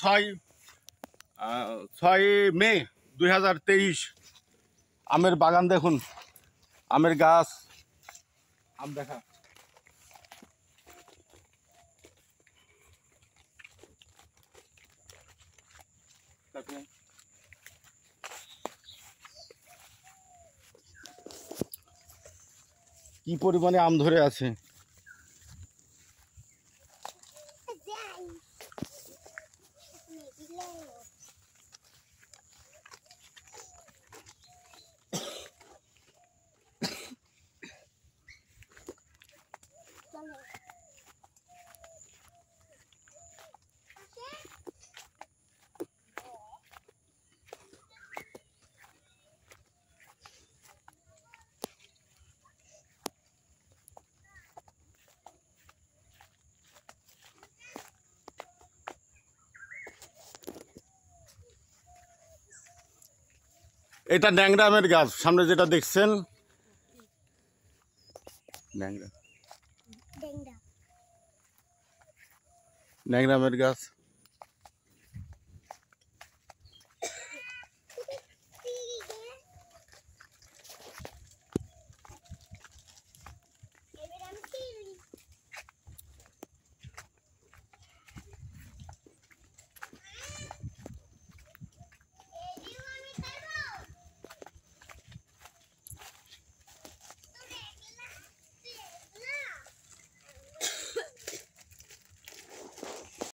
ছয় ছয় মে দুই আমের বাগান দেখুন আমের গাছ আম দেখা কি পরিমাণে আম ধরে আছে এটা ড্যাংরামের গাছ সামনে যেটা দেখছেন ড্যাংরা ড্যাংরামের গাছ